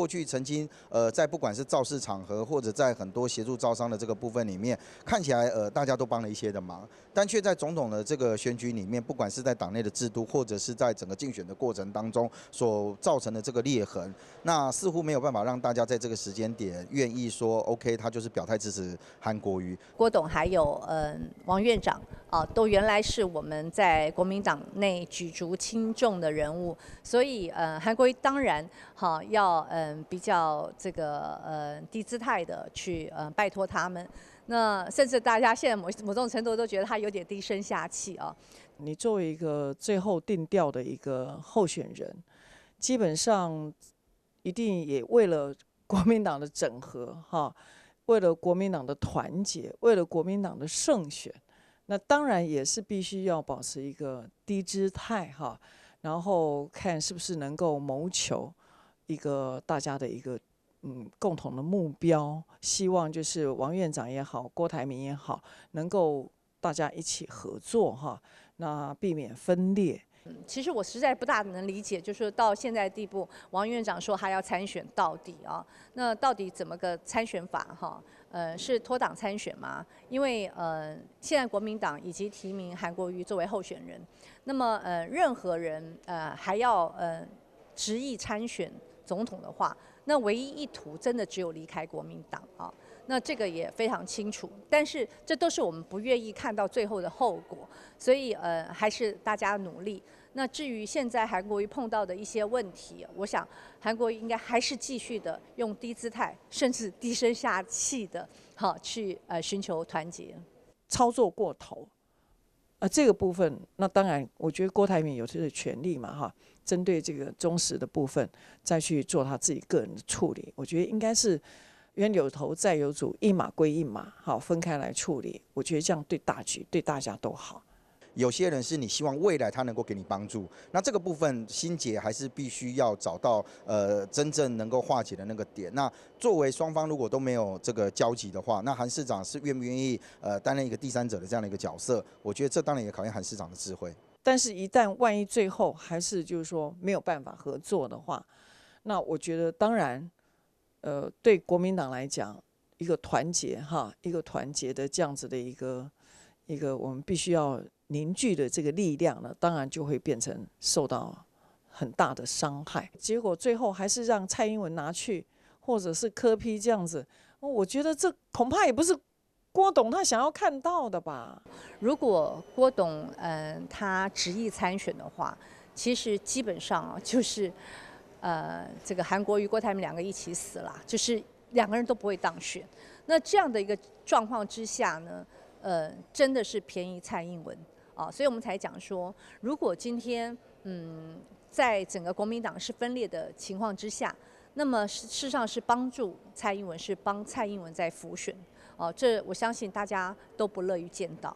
过去曾经，呃，在不管是造势场合，或者在很多协助招商的这个部分里面，看起来，呃，大家都帮了一些的忙，但却在总统的这个选举里面，不管是在党内的制度，或者是在整个竞选的过程当中所造成的这个裂痕，那似乎没有办法让大家在这个时间点愿意说，OK，他就是表态支持韩国瑜。郭董，还有嗯，王院长。哦，都原来是我们在国民党内举足轻重的人物，所以呃，韩国瑜当然哈要嗯比较这个呃低姿态的去呃拜托他们。那甚至大家现在某某种程度都觉得他有点低声下气啊。你作为一个最后定调的一个候选人，基本上一定也为了国民党的整合哈，为了国民党的团结，为了国民党的胜选。那当然也是必须要保持一个低姿态哈，然后看是不是能够谋求一个大家的一个嗯共同的目标，希望就是王院长也好，郭台铭也好，能够大家一起合作哈，那避免分裂。嗯，其实我实在不大能理解，就是到现在地步，王院长说还要参选到底啊？那到底怎么个参选法哈？呃，是脱党参选吗？因为呃，现在国民党以及提名韩国瑜作为候选人，那么呃，任何人呃还要呃执意参选总统的话，那唯一意图真的只有离开国民党啊。那这个也非常清楚，但是这都是我们不愿意看到最后的后果，所以呃还是大家努力。那至于现在韩国瑜碰到的一些问题，我想韩国瑜应该还是继续的用低姿态，甚至低声下气的哈去呃寻求团结。操作过头，啊这个部分，那当然我觉得郭台铭有这个权利嘛哈，针对这个忠实的部分再去做他自己个人的处理，我觉得应该是。冤有头，债有主，一码归一码，好分开来处理。我觉得这样对大局、对大家都好。有些人是你希望未来他能够给你帮助，那这个部分心结还是必须要找到呃真正能够化解的那个点。那作为双方如果都没有这个交集的话，那韩市长是愿不愿意呃担任一个第三者的这样的一个角色？我觉得这当然也考验韩市长的智慧。但是，一旦万一最后还是就是说没有办法合作的话，那我觉得当然。呃，对国民党来讲，一个团结哈，一个团结的这样子的一个一个，我们必须要凝聚的这个力量呢，当然就会变成受到很大的伤害。结果最后还是让蔡英文拿去，或者是柯批这样子，我觉得这恐怕也不是郭董他想要看到的吧。如果郭董嗯他执意参选的话，其实基本上啊就是。呃，这个韩国瑜郭台铭两个一起死了，就是两个人都不会当选。那这样的一个状况之下呢，呃，真的是便宜蔡英文啊，所以我们才讲说，如果今天嗯，在整个国民党是分裂的情况之下，那么事实上是帮助蔡英文，是帮蔡英文在浮选。哦，这我相信大家都不乐于见到。